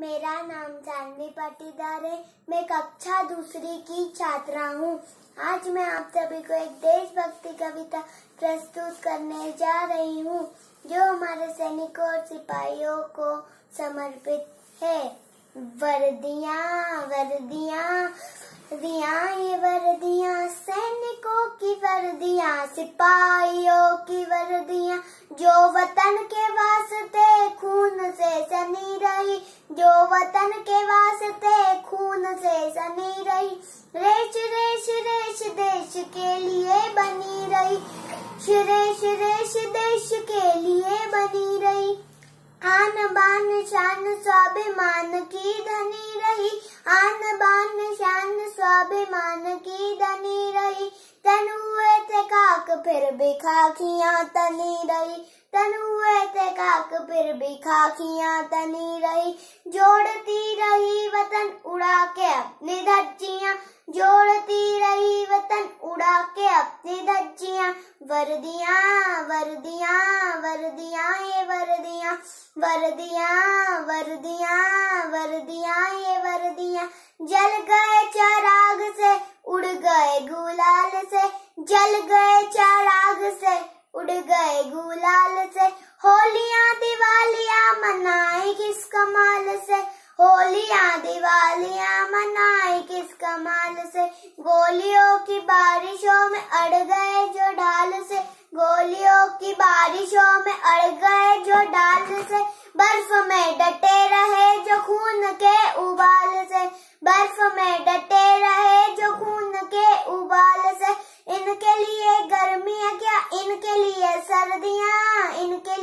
मेरा नाम जानवी पाटीदार है मैं कक्षा दूसरी की छात्रा हूँ आज मैं आप सभी को एक देशभक्ति कविता प्रस्तुत करने जा रही हूँ जो हमारे सैनिकों और सिपाहियों को समर्पित है वर्दिया वर्दिया वर्दियाँ ये वर्दियाँ सैनिकों की वर्दियाँ सिपाहियों की वर्दियाँ जो वतन के वास्ते खून से रही जो वतन के वास्ते खून से सनी रही रेश रेश रेश देश के लिए बनी रही रेश रेश देश के लिए बनी रही आन बान शान स्वाभिमान की धनी रही आन बान शान स्वाभिमान की धनी रही तन थे काक फिर भी खाकियां तनी रही तन काक फिर भी खाखिया तनी रही जोड़ती रही वतन उड़ा के अपनी धज्जियां जोड़ती रही वतन उड़ा के अपनी धज्जियां वर्दियां वर्दियां वर्दियां ये वर्दियां वर्दियां वर्दियां वर्दियां ये वर्दियां जल गए चराग से उड़ गए गुलाल से जल गए चराग से उड़ गए गुलाल से होलिया दिवालिया मनाए किस कमाल से होलिया दिवालिया मनाए किस कमाल से गोलियों की बारिशों में अड़ गए जो ढाल से गोलियों की बारिशों में अड़ गए जो डाल से बर्फ में डटे रहे जो खून के उबाल से बर्फ में डटे सर्दियाँ इनके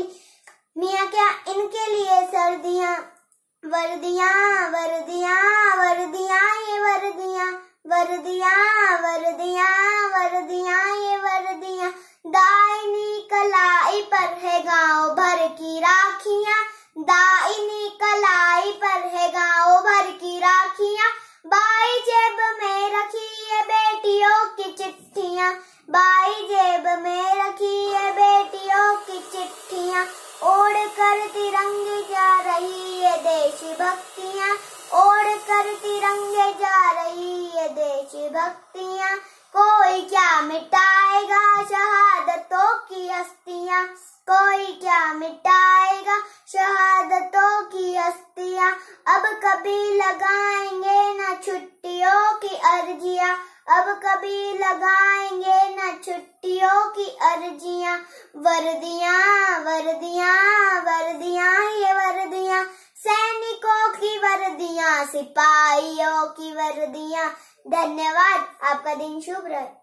मियाँ क्या इनके लिए सर्दियाँ वर्दियाँ वर्दियाँ वर्दियाँ ये वर्दियाँ वर्दियाँ वर्दियाँ वर्दियाँ ये वर्दियाँ दाइनी कलाई पर है गांव भर की राखियाँ दाइनी कलाई पर है गांव भर की राखियाँ बाई जेब में रखी है बेटियों की चिट्ठियाँ बाई जेब में रखी है बेटियों की चिट्ठियाँ ओढ़ कर तिरंगे जा रही है देशी भक्तियाँ ओढ़ कर तिरंगे जा रही है देशी भक्तियाँ कोई क्या मिटाएगा शहादतों की अस्थिया कोई क्या मिटाएगा शहादतों की अस्थिया अब कभी लगाएंगे अब कभी लगाएंगे न छुट्टियों की अर्जियां वर्दियां वर्दियां वर्दियां ये वर्दियां सैनिकों की वर्दियां सिपाहियों की वर्दियां धन्यवाद आपका दिन शुभ रहे